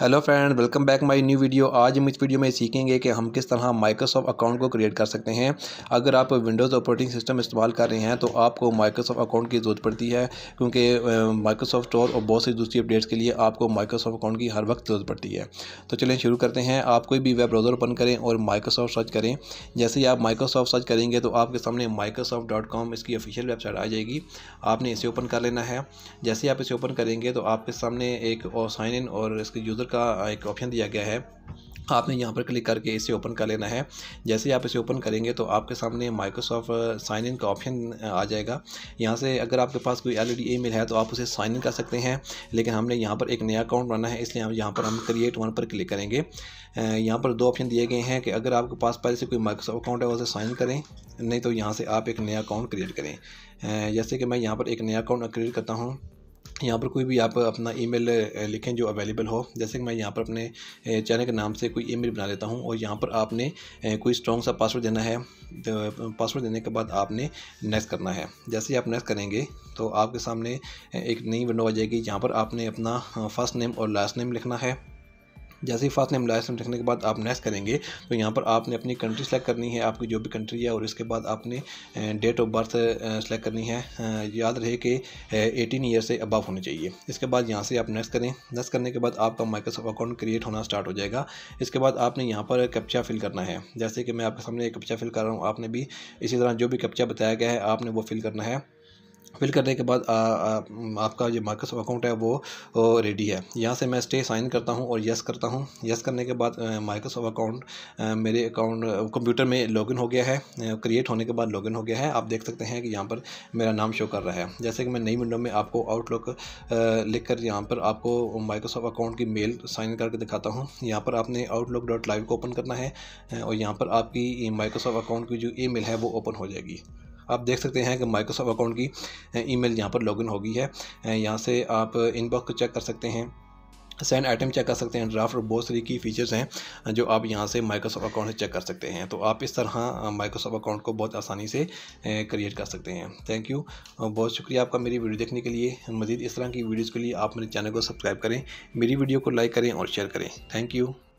hello friend welcome back my new video आज हम इस वीडियो में सीखेंगे कि हम किस तरह माइक्रोसॉफ्ट अकाउंट को क्रिएट कर सकते हैं अगर आप विंडोज़ ऑपरेटिंग सिस्टम इस्तेमाल कर रहे हैं तो आपको माइक्रोसॉफ्ट अकाउंट की ज़रूरत पड़ती है क्योंकि माइक्रोसॉफ्ट स्टोर और बहुत सी दूसरी अपडेट्स के लिए आपको माइक्रोसॉफ्ट अकाउंट की हर वक्त ज़रूरत पड़ती है तो चलें शुरू करते हैं आप कोई भी वेब ब्राउज़र ओपन करें और माइक्रोसॉफ्ट सर्च करें जैसे ही आप माइक्रोसॉफ्ट सर्च करेंगे तो आपके सामने माइक्रोसॉफ्ट इसकी ऑफिशियल वेबसाइट आ जाएगी आपने इसे ओपन कर लेना है जैसे ही आप इसे ओपन करेंगे तो आपके सामने एक साइन इन और इसके यूज़र का एक ऑप्शन दिया गया है आपने यहाँ पर क्लिक करके इसे ओपन कर लेना है जैसे ही आप इसे ओपन करेंगे तो आपके सामने माइक्रोसॉफ्ट साइन इन का ऑप्शन uh, आ जाएगा यहाँ से अगर आपके पास कोई एलईडी ईमेल है तो आप उसे साइन इन कर सकते हैं लेकिन हमने यहाँ पर एक नया अकाउंट बनाना है इसलिए हम यहाँ पर हम क्रिएट वन पर क्लिक करेंगे uh, यहाँ पर दो ऑप्शन दिए गए हैं कि अगर आपके पास पहले से कोई माइक्रोसॉफ्ट अकाउंट है उसे साइन करें नहीं तो यहाँ से आप एक नया अकाउंट क्रिएट करें uh, जैसे कि मैं यहाँ पर एक नया अकाउंट क्रिएट करता हूँ यहाँ पर कोई भी आप अपना ईमेल लिखें जो अवेलेबल हो जैसे कि मैं यहाँ पर अपने चैनल के नाम से कोई ईमेल बना लेता हूँ और यहाँ पर आपने कोई स्ट्रॉन्ग सा पासवर्ड देना है तो पासवर्ड देने के बाद आपने नेक्स्ट करना है जैसे ही आप नेक्स्ट करेंगे तो आपके सामने एक नई विंडो आ जाएगी जहाँ पर आपने अपना फ़र्स्ट नेम और लास्ट नेम लिखना है जैसे ही फास्ट नेम लास्ट लिखने के बाद आप नेक्स्ट करेंगे तो यहाँ पर आपने अपनी कंट्री सेलेक्ट करनी है आपकी जो भी कंट्री है और इसके बाद आपने डेट ऑफ बर्थ सेलेक्ट करनी है याद रहे कि एटीन ईयर से अबव होनी चाहिए इसके बाद यहाँ से आप नेक्स्ट करें नेक्स्ट करने के बाद आपका माइक्रोसॉफ्ट अकाउंट क्रिएट होना स्टार्ट हो जाएगा इसके बाद आपने यहाँ पर कप्चा फिल करना है जैसे कि मैं आपके सामने कप्चा फिल कर रहा हूँ आपने भी इसी तरह जो भी कप्चा बताया गया है आपने वो फिल करना है फिल करने के बाद आ, आ, आपका जो माइक्रोसॉफ्ट अकाउंट है वो रेडी है यहाँ से मैं स्टे साइन करता हूँ और यस करता हूँ यस करने के बाद माइक्रोसॉफ्ट अकाउंट मेरे अकाउंट कंप्यूटर में लॉगिन हो गया है क्रिएट होने के बाद लॉगिन हो गया है आप देख सकते हैं कि यहाँ पर मेरा नाम शो कर रहा है जैसे कि मैं नई विंडो में आपको आउटलुक लिख कर यहाँ पर आपको माइक्रोसॉफ्ट अकाउंट की मेल साइन करके दिखाता हूँ यहाँ पर आपने आउटलुक डॉट लाइव को ओपन करना है और यहाँ पर आपकी माइक्रोसॉफ्ट अकाउंट की जो ई है वो ओपन हो जाएगी आप देख सकते हैं कि माइक्रोसॉफ्ट अकाउंट की ईमेल यहाँ पर लॉगिन होगी है यहाँ से आप इनबॉक्स को चेक कर सकते हैं सैन आइटम चेक कर सकते हैं ड्राफ्ट और बहुत सारी की फीचर्स हैं जो आप यहाँ से माइक्रोसॉफ्ट अकाउंट से चेक कर सकते हैं तो आप इस तरह माइक्रोसॉफ्ट अकाउंट को बहुत आसानी से क्रिएट कर सकते हैं थैंक यू बहुत शुक्रिया आपका मेरी वीडियो देखने के लिए मज़ीद इस तरह की वीडियोज़ के लिए आप मेरे चैनल को सब्सक्राइब करें मेरी वीडियो को लाइक करें और शेयर करें थैंक यू